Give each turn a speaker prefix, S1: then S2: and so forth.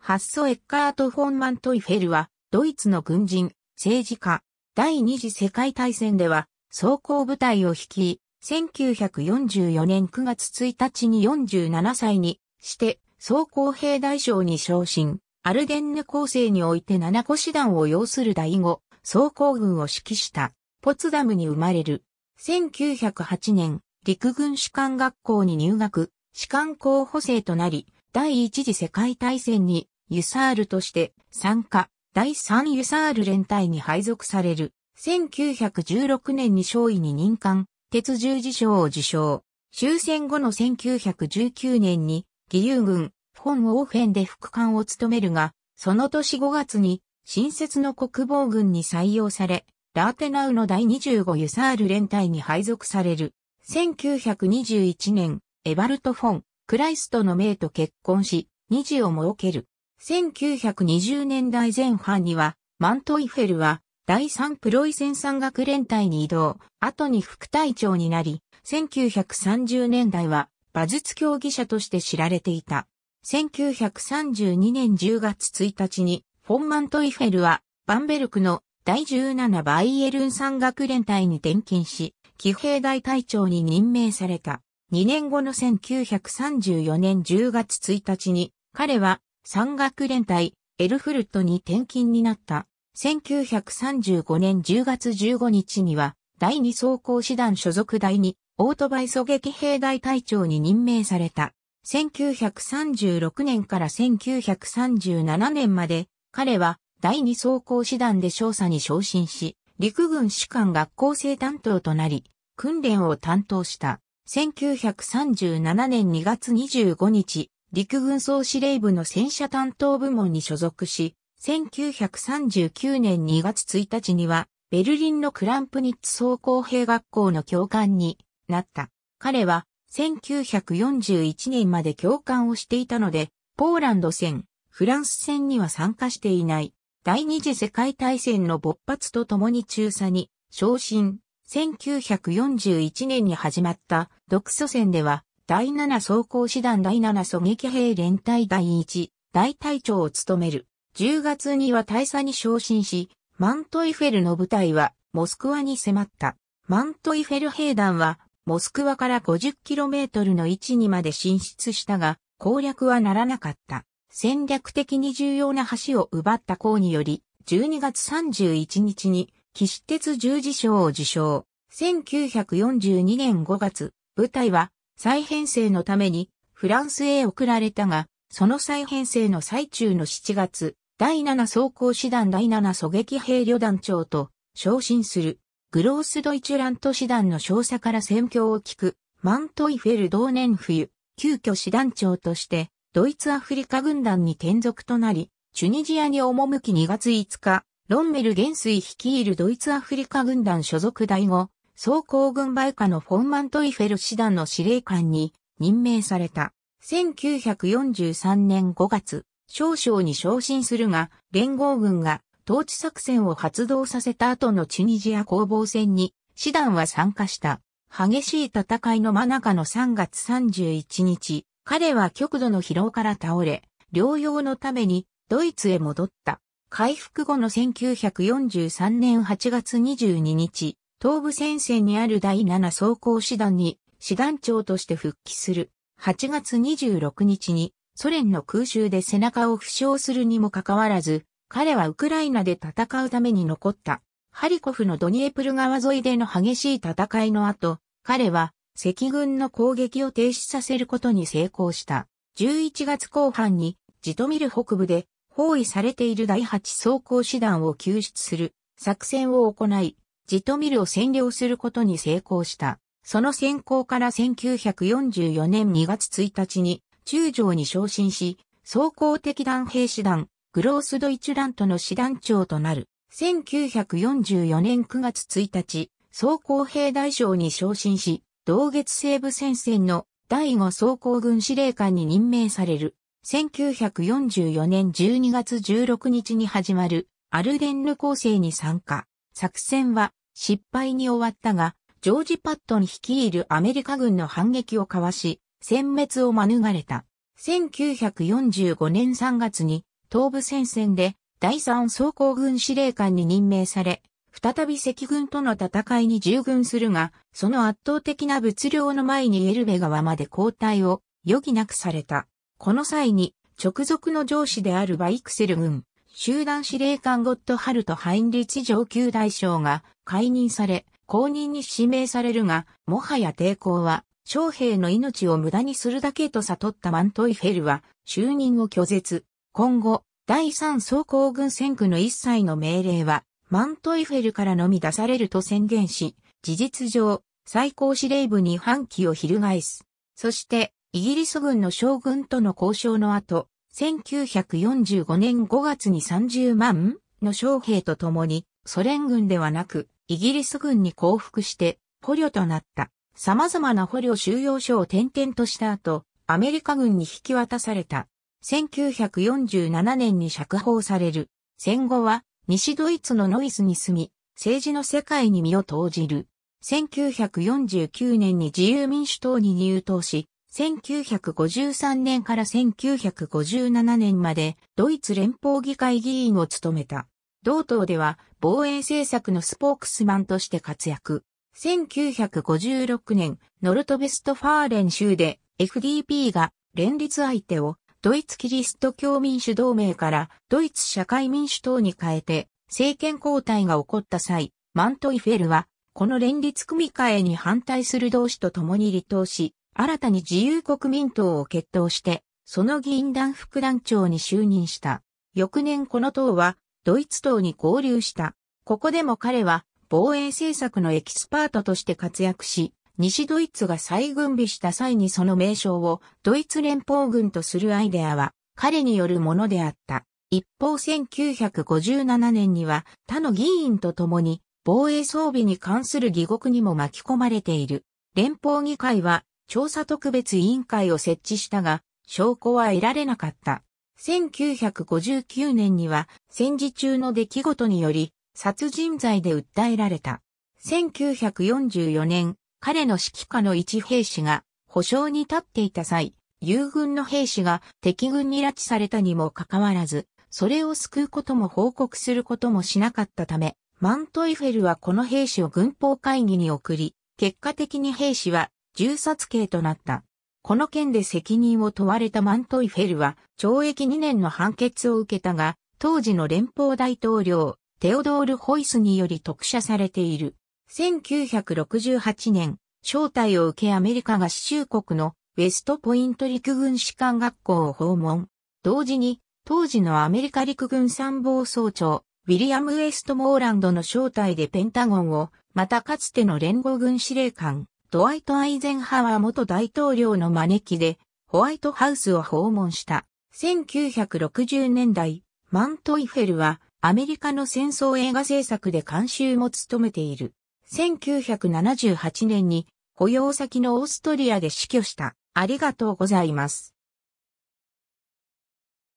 S1: ハッソ・エッカート・フォン・マントイフェルは、ドイツの軍人、政治家、第二次世界大戦では、装甲部隊を率い、1944年9月1日に47歳にして、装甲兵大将に昇進、アルデンネ構成において7個師団を要する第五、装甲軍を指揮した、ポツダムに生まれる。1908年、陸軍士官学校に入学、士官候補生となり、第一次世界大戦にユサールとして参加、第三ユサール連隊に配属される。1916年に少尉に任官、鉄十字章を受賞。終戦後の1919年に義勇軍、フォン・オーフェンで副官を務めるが、その年5月に新設の国防軍に採用され、ラーテナウの第25ユサール連隊に配属される。1921年、エバルト・フォン、クライストの名と結婚し、二児を設ける。1920年代前半には、マントイフェルは、第三プロイセン山岳連隊に移動、後に副隊長になり、1930年代は、馬術競技者として知られていた。1932年10月1日に、フォンマントイフェルは、バンベルクの第17バイエルン山岳連隊に転勤し、騎兵大隊長に任命された。2年後の1934年10月1日に、彼は山岳連隊エルフルトに転勤になった。1935年10月15日には、第二装甲師団所属第二オートバイ狙撃兵隊隊長に任命された。1936年から1937年まで、彼は第二装甲師団で少佐に昇進し、陸軍士官学校生担当となり、訓練を担当した。1937年2月25日、陸軍総司令部の戦車担当部門に所属し、1939年2月1日には、ベルリンのクランプニッツ総工兵学校の教官になった。彼は、1941年まで教官をしていたので、ポーランド戦、フランス戦には参加していない。第二次世界大戦の勃発とともに中佐に昇進、1941年に始まった独ソ戦では、第7装甲師団第7狙撃兵連隊第1、大隊長を務める。10月には大佐に昇進し、マントイフェルの部隊はモスクワに迫った。マントイフェル兵団はモスクワから 50km の位置にまで進出したが、攻略はならなかった。戦略的に重要な橋を奪った功により、12月31日に岸鉄十字章を受賞。1942年5月、部隊は再編成のためにフランスへ送られたが、その再編成の最中の7月、第7装甲師団第7狙撃兵旅団長と昇進する。グロースドイチュラント師団の少佐から戦況を聞く、マントイフェル同年冬、急遽師団長として、ドイツアフリカ軍団に転属となり、チュニジアに赴き2月5日、ロンメル元帥率いるドイツアフリカ軍団所属第五、総工軍売下のフォンマントイフェル師団の司令官に任命された。1943年5月、少将に昇進するが、連合軍が統治作戦を発動させた後のチュニジア攻防戦に、師団は参加した。激しい戦いの真中の3月31日、彼は極度の疲労から倒れ、療養のためにドイツへ戻った。回復後の1943年8月22日、東部戦線にある第7装甲師団に、師団長として復帰する。8月26日に、ソ連の空襲で背中を負傷するにもかかわらず、彼はウクライナで戦うために残った。ハリコフのドニエプル川沿いでの激しい戦いの後、彼は赤軍の攻撃を停止させることに成功した。11月後半にジトミル北部で包囲されている第8装甲師団を救出する作戦を行い、ジトミルを占領することに成功した。その先行から1944年2月1日に中将に昇進し、装甲的団兵師団、グロースドイチラントの師団長となる。1944年9月1日、装甲兵大将に昇進し、同月西部戦線の第5装甲軍司令官に任命される。1944年12月16日に始まるアルデンヌ構成に参加。作戦は失敗に終わったが、ジョージ・パットン率いるアメリカ軍の反撃をかわし、殲滅を免れた。1945年3月に東部戦線で第3装甲軍司令官に任命され、再び赤軍との戦いに従軍するが、その圧倒的な物量の前にエルベ川まで後退を余儀なくされた。この際に、直属の上司であるバイクセル軍、集団司令官ゴッドハルト・ハインリッチ上級大将が解任され、公認に指名されるが、もはや抵抗は、将兵の命を無駄にするだけと悟ったマントイフェルは、就任を拒絶。今後、第3総行軍戦区の一切の命令は、マントイフェルからのみ出されると宣言し、事実上、最高司令部に反旗を翻す。そして、イギリス軍の将軍との交渉の後、1945年5月に30万の将兵と共に、ソ連軍ではなく、イギリス軍に降伏して、捕虜となった。様々な捕虜収容所を転々とした後、アメリカ軍に引き渡された。1947年に釈放される。戦後は、西ドイツのノイスに住み、政治の世界に身を投じる。1949年に自由民主党に入党し、1953年から1957年までドイツ連邦議会議員を務めた。同党では防衛政策のスポークスマンとして活躍。1956年、ノルトベストファーレン州で FDP が連立相手をドイツキリスト教民主同盟からドイツ社会民主党に変えて政権交代が起こった際、マントイフェルはこの連立組み替えに反対する同志と共に離党し、新たに自由国民党を決闘して、その議員団副団長に就任した。翌年この党は、ドイツ党に合流した。ここでも彼は、防衛政策のエキスパートとして活躍し、西ドイツが再軍備した際にその名称をドイツ連邦軍とするアイデアは彼によるものであった。一方1957年には他の議員と共に防衛装備に関する疑獄にも巻き込まれている。連邦議会は調査特別委員会を設置したが、証拠は得られなかった。1959年には戦時中の出来事により殺人罪で訴えられた。1944年、彼の指揮下の一兵士が保証に立っていた際、友軍の兵士が敵軍に拉致されたにもかかわらず、それを救うことも報告することもしなかったため、マントイフェルはこの兵士を軍法会議に送り、結果的に兵士は銃殺刑となった。この件で責任を問われたマントイフェルは懲役2年の判決を受けたが、当時の連邦大統領、テオドール・ホイスにより特赦されている。1968年、招待を受けアメリカ合衆国のウェストポイント陸軍士官学校を訪問。同時に、当時のアメリカ陸軍参謀総長、ウィリアム・ウェストモーランドの招待でペンタゴンを、またかつての連合軍司令官、ドワイト・アイゼンハワー元大統領の招きで、ホワイトハウスを訪問した。1960年代、マントイフェルは、アメリカの戦争映画制作で監修も務めている。1978年に、保養先のオーストリアで死去した。ありがとうございます。